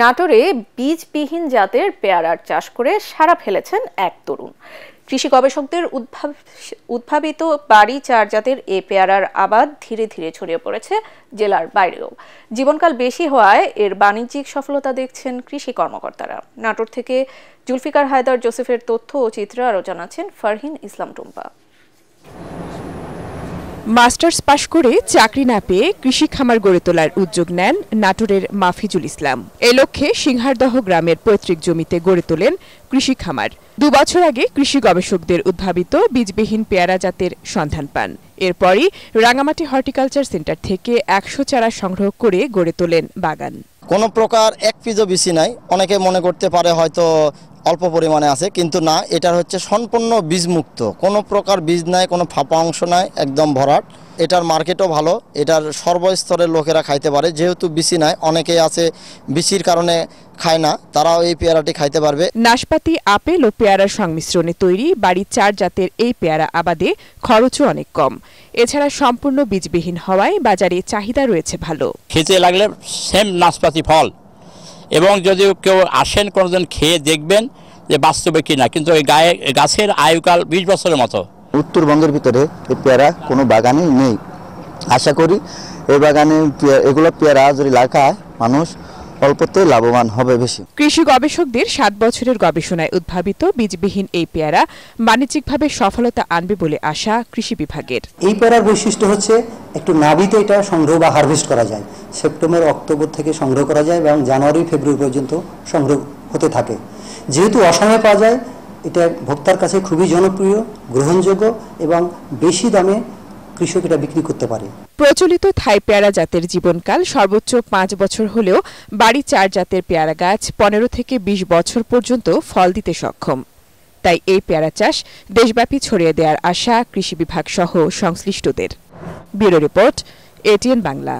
নাটোরে বীজবিহীন জাতের পেয়ারার চাষ করে সারা ফেলেছেন এক তরুণ কৃষি গবেষকদের উদ্ভাব উদ্ভাবিত বাড়ি চার জাতের এ পেয়ারার আবাদ ধীরে ধীরে ছড়িয়ে পড়েছে জেলার বাইরেও জীবনকাল বেশি হওয়ায় এর বাণিজ্যিক সফলতা দেখছেন কৃষি কর্মকর্তারা নাটোর থেকে জুলফিকার হায়দার জোসেফের তথ্য ও চিত্র আরও জানাচ্ছেন ফারহিন ইসলাম টুম্পা মাস্টার্স পাশ করে চাকরি না পেয়ে কৃষি খামার গড়ে তোলার উদ্যোগ নেন নাটোরের মাফিজুল ইসলাম এ লক্ষ্যে সিংহারদহ গ্রামের পৈতৃক জমিতে গড়ে তোলেন কৃষি খামার দুবছর আগে কৃষি গবেষকদের উদ্ভাবিত বীজবিহীন পেয়ারা জাতের সন্ধান পান এরপরই রাঙামাটি হর্টিকালচার সেন্টার থেকে একশো চারা সংগ্রহ করে গড়ে তোলেন বাগান কোন প্রকার এক পিজো বেশি নাই অনেকে মনে করতে পারে হয়তো অল্প পরিমাণে আছে কিন্তু না এটার হচ্ছে সম্পূর্ণ বীজমুক্ত কোনো প্রকার বীজ নাই কোনো ফাঁপা অংশ নাই একদম ভরাট এটার মার্কেটও ভালো এটার সর্বস্তরের লোকেরা খাইতে পারে যেহেতু বিসি নাই অনেকেই আছে বিসির কারণে খায় না তারাও এই পেয়ারাটি খাইতে পারবে নাশপাতি আপেল ও পেয়ারার সংমিশ্রণে তৈরি বাড়ির চার জাতের এই পেয়ারা আবাদে খরচও অনেক কম এছাড়া সম্পূর্ণ বীজবিহীন হওয়ায় বাজারে চাহিদা রয়েছে ভালো খেতে লাগলে সেম নাশপাতি ফল এবং যদি কেউ আসেন কোনোদিন খেয়ে দেখবেন যে বাস্তবে কি না কিন্তু এই গায়ে গাছের আয়ুকাল বিশ বছরের মতো উত্তরবঙ্গের ভিতরে এই পেয়ারা কোনো বাগানে নেই আশা করি এই বাগানে এগুলো পেয়ারা যদি লাগায় মানুষ অল্পতে লাভবান হবে বেশি কৃষি গবেষকদের সাত বছরের গবেষণায় উদ্ভাবিত বীজবিহীন এই পেয়ারা বাণিজ্যিকভাবে সফলতা আনবে বলে আশা কৃষি বিভাগের এই পেয়ারার বৈশিষ্ট্য হচ্ছে একটু নাবিতে এটা সংগ্রহ বা হারভেস্ট করা যায় সেপ্টেম্বর অক্টোবর থেকে সংগ্রহ করা যায় এবং জানুয়ারি ফেব্রুয়ারি পর্যন্ত সংগ্রহ হতে থাকে যেহেতু অসময়ে পাওয়া যায় এটা ভোক্তার কাছে খুবই জনপ্রিয় গ্রহণযোগ্য এবং বেশি দামে কৃষক এটা বিক্রি করতে পারে প্রচলিত থাই পেয়ারা জাতের জীবনকাল সর্বোচ্চ পাঁচ বছর হলেও বাড়ি চার জাতের পেয়ারা গাছ পনেরো থেকে বিশ বছর পর্যন্ত ফল দিতে সক্ষম তাই এই পেয়ারা চাষ দেশব্যাপী ছড়িয়ে দেওয়ার আশা কৃষি বিভাগ সহ সংশ্লিষ্টদের ব্যুরো রিপোর্ট এটিএন বাংলা